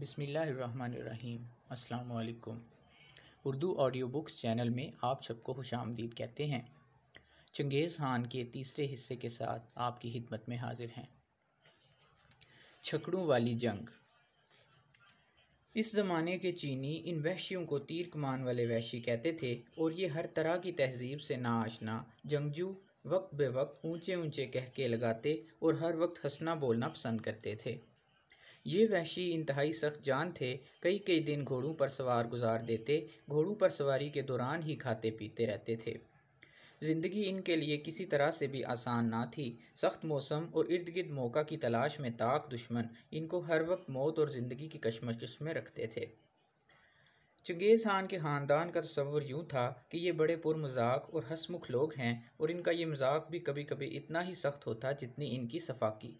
बिसमीम् अल्लाम Urdu audio books channel में आप सबको खुश आमदीद कहते हैं चंगेज़ खान के तीसरे हिस्से के साथ आपकी खिदमत में हाजिर हैं छकड़ों वाली जंग इस ज़माने के चीनी इन वहशियों को तीर कमान वाले वहशी कहते थे और ये हर तरह की तहजीब से नाआशना जंगजू वक्त बे वक्त ऊँचे कह के लगाते और हर वक्त हंसना बोलना पसंद करते थे ये वहशी इंतहाई सख्त जान थे कई कई दिन घोड़ों पर सवार गुजार देते घोड़ों पर सवारी के दौरान ही खाते पीते रहते थे ज़िंदगी इनके लिए किसी तरह से भी आसान ना थी सख्त मौसम और इर्द गिर्द मौका की तलाश में ताक दुश्मन इनको हर वक्त मौत और ज़िंदगी की कशमकश में रखते थे चंगेज़ खान के ख़ानदान का तस्वुर यूँ था कि ये बड़े पुरमजाक और हसमुख लोग हैं और इनका ये मजाक भी कभी कभी इतना ही सख्त होता जितनी इनकी सफाकी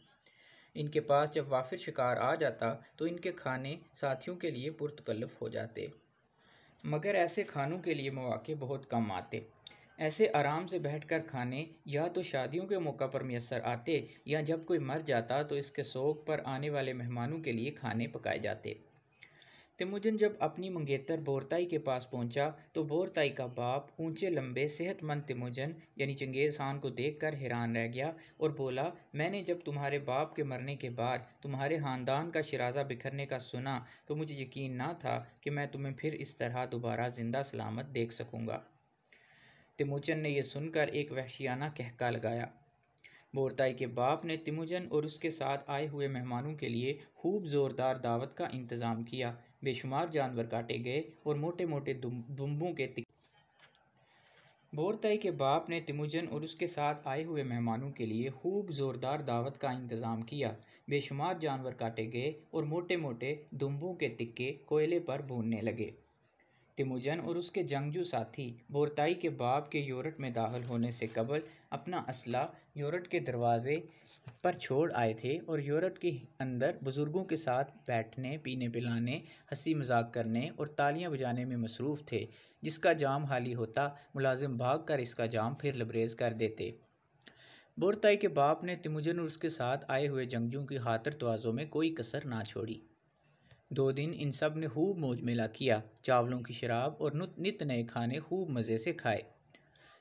इनके पास जब वाफिर शिकार आ जाता तो इनके खाने साथियों के लिए पुरतकल्फ हो जाते मगर ऐसे खानों के लिए मौाक़े बहुत कम आते ऐसे आराम से बैठकर खाने या तो शादियों के मौका पर मैसर आते या जब कोई मर जाता तो इसके शौक़ पर आने वाले मेहमानों के लिए खाने पकाए जाते तिमुजिन जब अपनी मंगेतर बोरताई के पास पहुंचा तो बोरताई का बाप ऊंचे लंबे सेहतमंद तिमुजन यानी चंगेज़ खान को देखकर हैरान रह गया और बोला मैंने जब तुम्हारे बाप के मरने के बाद तुम्हारे ख़ानदान का शराजा बिखरने का सुना तो मुझे यकीन ना था कि मैं तुम्हें फिर इस तरह दोबारा ज़िंदा सलामत देख सकूँगा तिमुचन ने यह सुनकर एक वहशियाना कहका लगाया बोरताई के बाप ने तिमुजन और उसके साथ आए हुए मेहमानों के लिए खूब ज़ोरदार दावत का इंतज़ाम किया बेशुमार जानवर काटे गए और मोटे मोटे दुम्बों के बोरताई के बाप ने तिमुजन और उसके साथ आए हुए मेहमानों के लिए खूब ज़ोरदार दावत का इंतज़ाम किया बेशुमार जानवर काटे गए और मोटे मोटे दुम्बों के तिक्के कोयले पर भूनने लगे तिमुजन और उसके जंगजू साथी बोरताई के बाप के यूरट में दाखिल होने से कबल अपना असला यूरट के दरवाज़े पर छोड़ आए थे और यूरट के अंदर बुज़ुर्गों के साथ बैठने पीने पिलाने हंसी मजाक करने और तालियां बजाने में मसरूफ़ थे जिसका जाम हाली होता मुलाजिम भाग कर इसका जाम फिर लबरेज कर देते बोरताई के बाप ने तिमुजन और उसके साथ आए हुए जंगजू की हाथर तोज़ों में कोई कसर ना छोड़ी दो दिन इन सब ने खूब मौज मेला किया चावलों की शराब और नित नए खाने खूब मज़े से खाए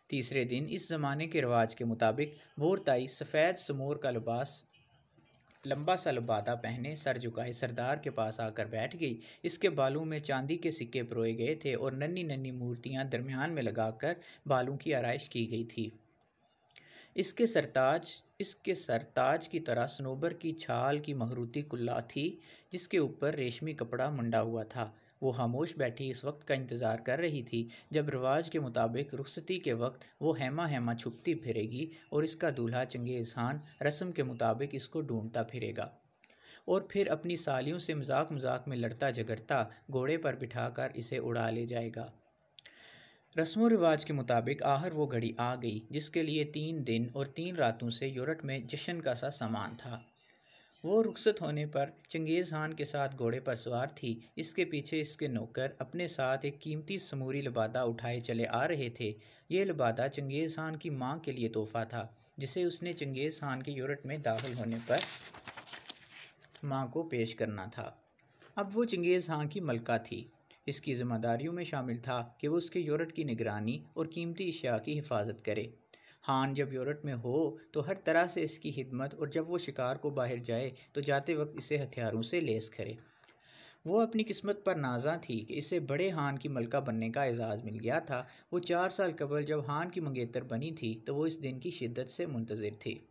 तीसरे दिन इस ज़माने के रिवाज के मुताबिक भोरताई सफ़ेद समोर का लिबास लंबा सा लबादा पहने सर झुकाए सरदार के पास आकर बैठ गई इसके बालों में चांदी के सिक्के परोए गए थे और नन्ही नन्ही मूर्तियां दरमियान में लगाकर बालों की आरइश की गई थी इसके सरताज इसके सरताज की तरह सनोबर की छाल की महरूती कुल्ला थी जिसके ऊपर रेशमी कपड़ा मुंडा हुआ था वो खामोश बैठी इस वक्त का इंतज़ार कर रही थी जब रिवाज के मुताबिक रुखसती के वक्त वो हेमा हेमा छुपती फिरेगी और इसका दूल्हा चंगेज़ खान रस्म के मुताबिक इसको ढूंढता फिरेगा और फिर अपनी सालियों से मजाक मजाक में लड़ता झगड़ता घोड़े पर बिठाकर इसे उड़ा ले जाएगा रस्म रिवाज के मुताबिक आहर वो घड़ी आ गई जिसके लिए तीन दिन और तीन रातों से यूरोप में जश्न का सा सामान था वो रुखसत होने पर चंगेज़ खान के साथ घोड़े पर सवार थी इसके पीछे इसके नौकर अपने साथ एक कीमती समूरी लबादा उठाए चले आ रहे थे ये लबादा चंगेज़ खान की माँ के लिए तोहफ़ा था जिसे उसने चंगेज़ खान के यूरट में दाखिल होने पर माँ को पेश करना था अब वो चंगेज़ खान की मलका थी इसकी जिम्मेदारियों में शामिल था कि वह उसके यूरट की निगरानी और कीमती अशिया की हिफाजत करे हान जब यूरोप में हो तो हर तरह से इसकी हिदमत और जब वो शिकार को बाहर जाए तो जाते वक्त इसे हथियारों से लेस करे वो अपनी किस्मत पर नाजा थी कि इसे बड़े हान की मलका बनने का एजाज़ मिल गया था वो चार साल कबल जब हान की मंगेतर बनी थी तो वो इस दिन की शिद्दत से मुंतज़र थी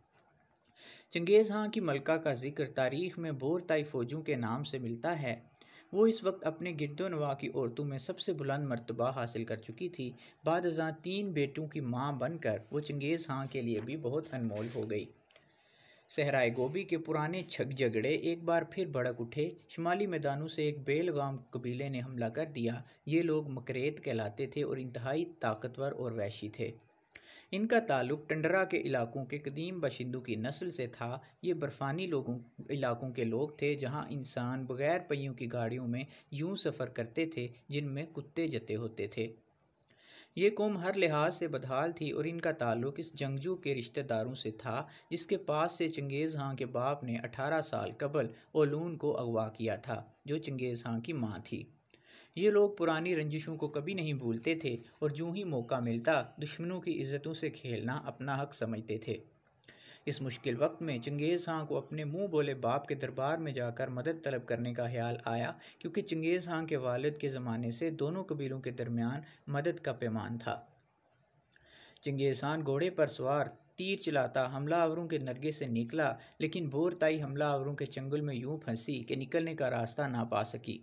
चंगेज़ हाँ की मलका का जिक्र तारीख़ में बोर ताई फ़ौजों के नाम से मिलता है वो इस वक्त अपने गिरदोनवा की औरतों में सबसे बुलंद मरतबा हासिल कर चुकी थी बाद हज़ा तीन बेटों की माँ बनकर वो चंगेज़ हाँ के लिए भी बहुत अनमोल हो गई सहराए गोभी के पुराने छग झगड़े एक बार फिर भड़क उठे शुमाली मैदानों से एक बेलगाम कबीले ने हमला कर दिया ये लोग मकरेत कहलाते थे और इंतहाई ताकतवर और वैशी थे इनका ताल्लुक टंडरा के इलाकों के कदीम बाशिंदों की नस्ल से था ये बर्फ़ानी लोगों इलाकों के लोग थे जहाँ इंसान बग़ैर पहियों की गाड़ियों में यूँ सफ़र करते थे जिनमें कुत्ते जते होते थे ये कौम हर लिहाज से बदहाल थी और इनका ताल्लुक इस जंगजू के रिश्तेदारों से था जिसके पास से चंगेज़ हाँ के बाप ने अठारह साल कबल ओलून को अगवा किया था जो चंगेज़ हाँ की माँ थी ये लोग पुरानी रंजिशों को कभी नहीं भूलते थे और जूँ ही मौका मिलता दुश्मनों की इज़्ज़तों से खेलना अपना हक समझते थे इस मुश्किल वक्त में चंगेज़ हाँ को अपने मुंह बोले बाप के दरबार में जाकर मदद तलब करने का ख्याल आया क्योंकि चंगेज़ हाँ के वालिद के ज़माने से दोनों कबीलों के दरमियान मदद का पैमान था चंगेज़ खान घोड़े पर सवार तीर चलाता हमलावरों के नरगे से निकला लेकिन बोरताई हमलावरों के चंगुल में यूं फंसी कि निकलने का रास्ता ना पा सकी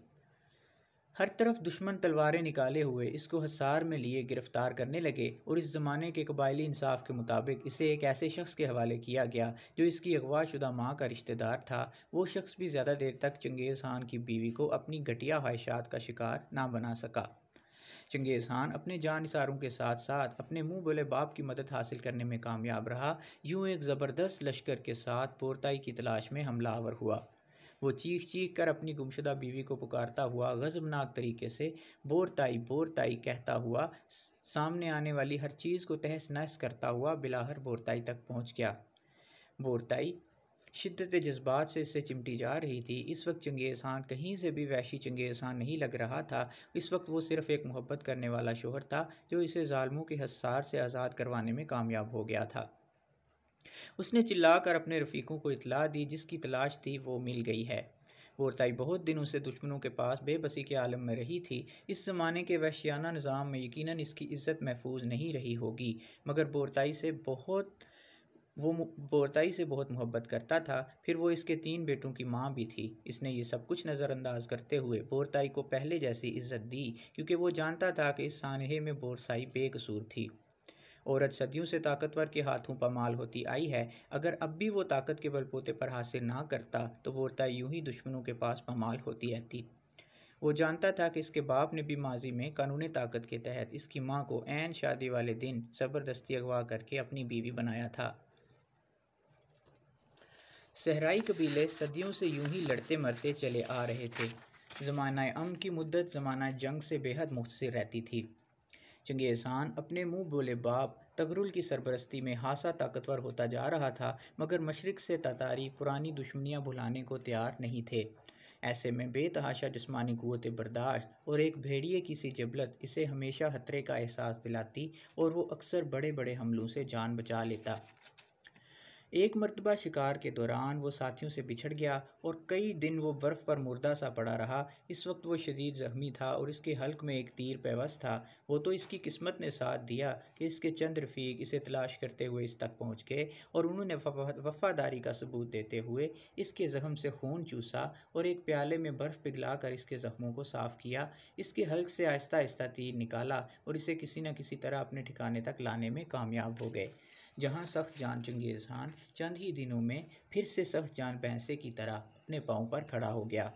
हर तरफ दुश्मन तलवारें निकाले हुए इसको हसार में लिए गिरफ्तार करने लगे और इस ज़माने के कबायली इंसाफ के मुताबिक इसे एक ऐसे शख्स के हवाले किया गया जो इसकी अगवा शुदा माँ का रिश्तेदार था वो शख्स भी ज़्यादा देर तक चंगेज़ खान की बीवी को अपनी घटिया ख्वाहिशात का शिकार ना बना सका चंगेज़ खान अपने जानसारों के साथ साथ अपने मुँह बोले बाप की मदद हासिल करने में कामयाब रहा यूँ एक ज़बरदस्त लश्कर के साथ पोरताई की तलाश में हमलावर हुआ वो चीख चीख कर अपनी गुमशुदा बीवी को पुकारता हुआ गज़बनाक तरीके से बोरताई बोरताई कहता हुआ सामने आने वाली हर चीज़ को तहस नहस करता हुआ बिलाहर बोरताई तक पहुँच गया बोरताई शिद्दत जज्बात से इससे चिमटी जा रही थी इस वक्त चंगेज़ खान कहीं से भी वैशी चंगेज़ खान नहीं लग रहा था इस वक्त वो सिर्फ़ एक मोहब्बत करने वाला शोहर था जो इसे ालमों के हसार से आज़ाद करवाने में कामयाब हो गया था उसने चिल्लाकर अपने रफ़ीकों को इतला दी जिसकी तलाश थी वो मिल गई है बोरताई बहुत दिनों से दुश्मनों के पास बेबसी के आलम में रही थी इस ज़माने के वहशियाना निज़ाम में यकीनन इसकी इज़्ज़त महफूज नहीं रही होगी मगर बोरताई से बहुत वो बोरताई से बहुत मोहब्बत करता था फिर वो इसके तीन बेटों की माँ भी थी इसने ये सब कुछ नज़रअंदाज करते हुए बोरताई को पहले जैसी इज्जत दी क्योंकि वो जानता था कि इस सानहे में बोरसाई बेकसूर थी औरत सदियों से ताकतवर के हाथों पमाल होती आई है अगर अब भी वो ताकत के बलबूते पर हासिल ना करता तो वो यूं ही दुश्मनों के पास पमाल होती रहती वो जानता था कि इसके बाप ने भी माजी में कानूनी ताकत के तहत इसकी माँ को ऐन शादी वाले दिन ज़बरदस्ती अगवा करके अपनी बीवी बनाया था सहराई कबीले सदियों से यूं ही लड़ते मरते चले आ रहे थे ज़माना अम की मुद्दत ज़माना जंग से बेहद मुखसर रहती थी चंगेज़खान अपने मुंह बोले बाप तगरुल की सरपरस्ती में हासा ताकतवर होता जा रहा था मगर मशरक़ से ततारी पुरानी दुश्मनियाँ भुलाने को तैयार नहीं थे ऐसे में बेतहाशा जिसमानी क़ुत बर्दाश्त और एक भेड़िए की सी जबलत इसे हमेशा खतरे का एहसास दिलाती और वो अक्सर बड़े बड़े हमलों से जान बचा लेता एक मरतबा शिकार के दौरान वो साथियों से बिछड़ गया और कई दिन वो बर्फ़ पर मुर्दा सा पड़ा रहा इस वक्त वो शदीद ज़ख्मी था और इसके हल्क में एक तीर पेवस था वो तो इसकी किस्मत ने साथ दिया कि इसके चंद रफीक इसे तलाश करते हुए इस तक पहुँच गए और उन्होंने वफादारी का सबूत देते हुए इसके ज़ख्म से खून चूसा और एक प्याले में बर्फ़ पिघला कर इसके ज़ख्मों को साफ़ किया इसके हल्क से आहिस्ता आहिस्ता तीर निकाला और इसे किसी न किसी तरह अपने ठिकाने तक लाने में कामयाब हो गए जहाँ सख्त जान चंगेज़ खान चंद ही दिनों में फिर से सख्त जान पैसे की तरह अपने पाँव पर खड़ा हो गया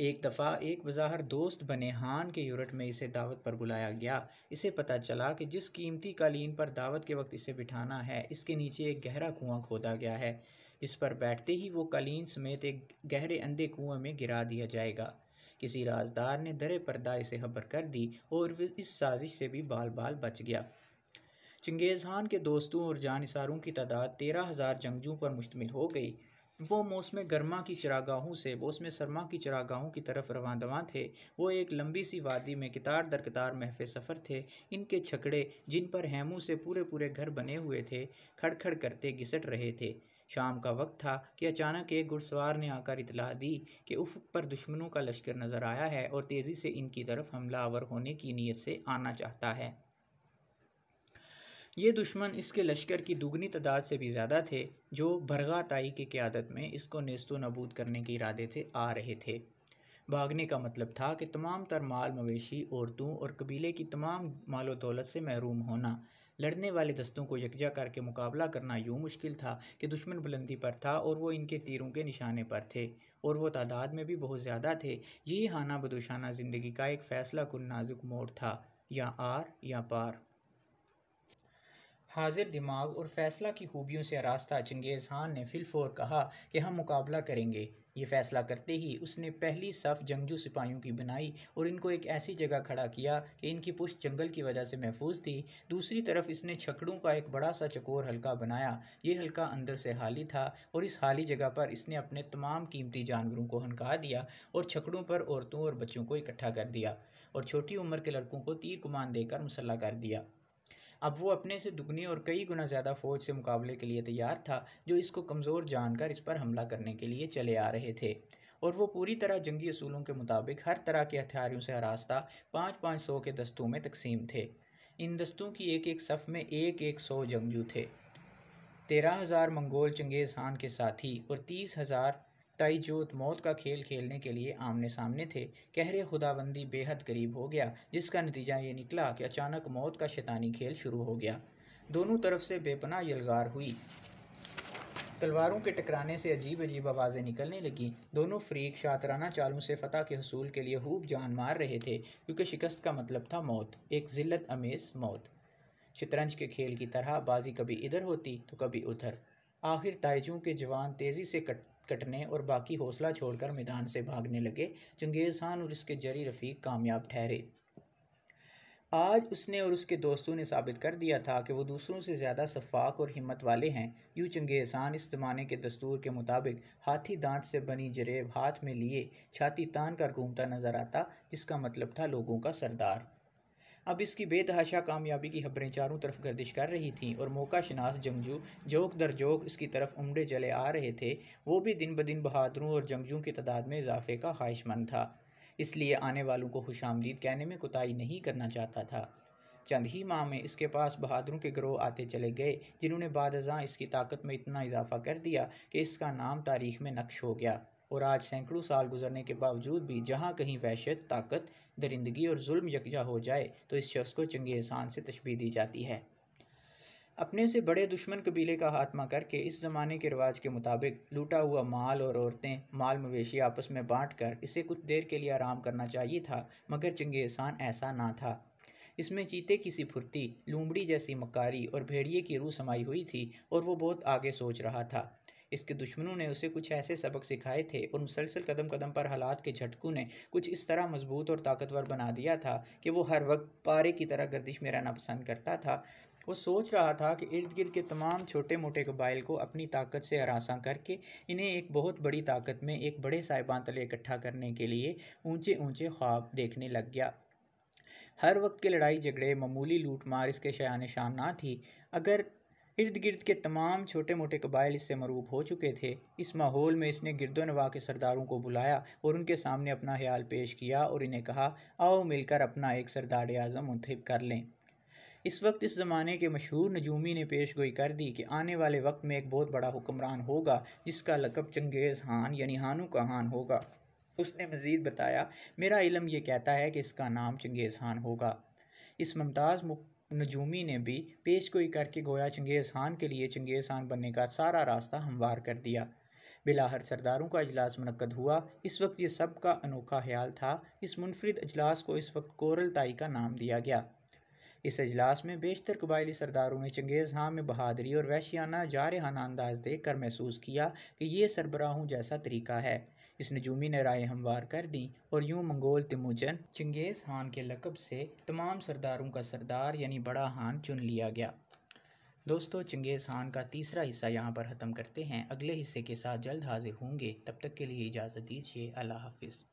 एक दफ़ा एक बज़ाहर दोस्त बने हान के यूरट में इसे दावत पर बुलाया गया इसे पता चला कि जिस कीमती कालीन पर दावत के वक्त इसे बिठाना है इसके नीचे एक गहरा कुआं खोदा गया है जिस पर बैठते ही वो कालीन समेत एक गहरे अंधे कुएं में गिरा दिया जाएगा किसी राजदार ने दरे पर्दा इसे खबर कर दी और इस साजिश से भी बाल बाल बच गया चंगेज़ खान के दोस्तों और जानसारों की तादाद तेरह हज़ार जंगजू पर मुश्तमिल हो गई वो मौसम गर्मा की चरागाहों से मौसम सरमा की चरागाहों की तरफ रवा दवा थे वो एक लंबी सी वादी में कितार दर कितार महफ सफ़र थे इनके छकड़े जिन पर हेमू से पूरे पूरे घर बने हुए थे खड़खड़ करते घिसट रहे थे शाम का वक्त था कि अचानक एक घुड़सवार ने आकर इतला दी कि उफ पर दुश्मनों का लश्कर नज़र आया है और तेज़ी से इनकी तरफ हमला आवर होने की नीयत से आना चाहता है ये दुश्मन इसके लश्कर की दुगनी तादाद से भी ज़्यादा थे जो ताई की क्यादत में इसको नेस्तो नबूद करने के इरादे से आ रहे थे भागने का मतलब था कि तमाम तर माल मवेशी औरतों और कबीले की तमाम मालो दौलत से महरूम होना लड़ने वाले दस्तों को यकजा करके मुकाबला करना यूँ मुश्किल था कि दुश्मन बुलंदी पर था और वो इनके तीरों के निशाने पर थे और वो तादाद में भी बहुत ज़्यादा थे यही हाना बदोशाना ज़िंदगी का एक फ़ैसला कुल नाजुक मोड़ था या आर या पार हाजिर दिमाग और फैसला की खूबियों से रास्ता चंगेज़ खान ने फिलफोर कहा कि हम मुकाबला करेंगे ये फैसला करते ही उसने पहली सफ़ जंगजू सिपाहियों की बनाई और इनको एक ऐसी जगह खड़ा किया कि इनकी पुष्ट जंगल की वजह से महफूज थी दूसरी तरफ इसने छकड़ों का एक बड़ा सा चकोर हल्का बनाया ये हल्का अंदर से हाली था और इस हाली जगह पर इसने अपने तमाम कीमती जानवरों को हनका दिया और छकड़ों पर औरतों और बच्चों को इकट्ठा कर दिया और छोटी उम्र के लड़कों को तीर कमान देकर मुसल्ला कर दिया अब वो अपने से दुगनी और कई गुना ज़्यादा फौज से मुकाबले के लिए तैयार था जो इसको कमज़ोर जानकर इस पर हमला करने के लिए चले आ रहे थे और वो पूरी तरह जंगी असूलों के मुताबिक हर तरह के हथियारों से हरास्ता पाँच पाँच सौ के दस्तों में तकसीम थे इन दस्तों की एक एक सफ़ में एक एक सौ जंगजू थे तेरह हज़ार मंगोल चंगेज़ खान के साथी और तीस हज़ार ताइजोत मौत का खेल खेलने के लिए आमने सामने थे कहरे खुदाबंदी बेहद करीब हो गया जिसका नतीजा ये निकला कि अचानक मौत का शैतानी खेल शुरू हो गया दोनों तरफ से बेपनाह यलगार हुई तलवारों के टकराने से अजीब अजीब आवाज़ें निकलने लगीं दोनों फ्रीक शातराना चालों से फतह के हसूल के लिए खूब जान मार रहे थे क्योंकि शिकस्त का मतलब था मौत एक जिल्लत अमेज मौत शतरंज के खेल की तरह बाजी कभी इधर होती तो कभी उधर आखिर ताइजों के जवान तेज़ी से कट कटने और बाकी हौसला छोड़कर मैदान से भागने लगे चंगेज़ खान और इसके जरी रफ़ीक कामयाब ठहरे आज उसने और उसके दोस्तों ने साबित कर दिया था कि वो दूसरों से ज़्यादा शफाक और हिम्मत वाले हैं यूँ चंगेज़ान इस ज़माने के दस्तूर के मुताबिक हाथी दांत से बनी जरेब हाथ में लिए छाती तान कर घूमता नज़र आता जिसका मतलब था लोगों का सरदार अब इसकी बेतहाशा कामयाबी की खबरें चारों तरफ गर्दिश कर रही थीं और मौका शनास जंगजू जोक दर जोक इसकी तरफ उमड़े चले आ रहे थे वो भी दिन ब दिन बहादुरों और जंगजू की तादाद में इजाफे का ख्वाहिशमंद था इसलिए आने वालों को खुश आमदीद कहने में कोताही नहीं करना चाहता था चंद ही माह में इसके पास बहादुरों के ग्रोह आते चले गए जिन्होंने बाद इसकी ताकत में इतना इजाफा कर दिया कि इसका नाम तारीख में नक्श हो गया और आज सैकड़ों साल गुजरने के बावजूद भी जहाँ कहीं वहशत ताकत दरिंदगी और जुल्म यकजा हो जाए तो इस शख्स को चंगे एहसान से तशबी दी जाती है अपने से बड़े दुश्मन कबीले का खात्मा करके इस ज़माने के रिवाज के मुताबिक लूटा हुआ माल और औरतें माल मवेशी आपस में बांट कर इसे कुछ देर के लिए आराम करना चाहिए था मगर चंगे एहसान ऐसा ना था इसमें चीते की सी फुर्ती लूमड़ी जैसी मकारी और भेड़िए की रूह समाई हुई थी और वो बहुत आगे सोच रहा था इसके दुश्मनों ने उसे कुछ ऐसे सबक सिखाए थे और मुसलसल कदम कदम पर हालात के झटकों ने कुछ इस तरह मजबूत और ताकतवर बना दिया था कि वो हर वक्त पारे की तरह गर्दिश में रहना पसंद करता था वो सोच रहा था कि इर्द गिर्द के तमाम छोटे मोटे कबाइल को अपनी ताकत से हरासा करके इन्हें एक बहुत बड़ी ताकत में एक बड़े साहिबान तले इकट्ठा करने के लिए ऊंचे ऊंचे ख्वाब देखने लग गया हर वक्त की लड़ाई झगड़े मामूली लूट मार इसके शयान शान ना थी अगर इर्द गिर्द के तमाम छोटे मोटे कबाइल इससे मरूब हो चुके थे इस माहौल में इसने नवा के सरदारों को बुलाया और उनके सामने अपना ख्याल पेश किया और इन्हें कहा आओ मिलकर अपना एक सरदार आज़म मुंतब कर लें इस वक्त इस ज़माने के मशहूर नजूमी ने पेश गोई कर दी कि आने वाले वक्त में एक बहुत बड़ा हुक्मरान होगा जिसका लकब चंगेज़ हान यानी हानू का हान होगा उसने मज़ीद बताया मेरा इलम ये कहता है कि इसका नाम चंगेज़ हान होगा इस मुमताज़ नजूमी ने भी पेश कोई करके गोया चंगेज़ खान के लिए चंगेज़ खान बनने का सारा रास्ता हमवार कर दिया बिलाहर सरदारों का अजलास मनकद हुआ इस वक्त ये सब का अनोखा ख्याल था इस मुनफरद अजलास को इस वक्त कोरल ताई का नाम दिया गया इस अजलास में बेशतर कबायली सरदारों ने चंगेज़ हाँ में बहादरी और वैशियाना जारहाना अंदाज देख कर महसूस किया कि ये सरबराहों जैसा तरीका है इस नजूमी ने राय हमवार कर दी और यूं मंगोल तिमूजन चंगेज़ खान के लकब से तमाम सरदारों का सरदार यानी बड़ा खान चुन लिया गया दोस्तों चंगेज़ खान का तीसरा हिस्सा यहाँ पर ख़त्म करते हैं अगले हिस्से के साथ जल्द हाजिर होंगे तब तक के लिए इजाज़त दीजिए अल्लाह हाफिज़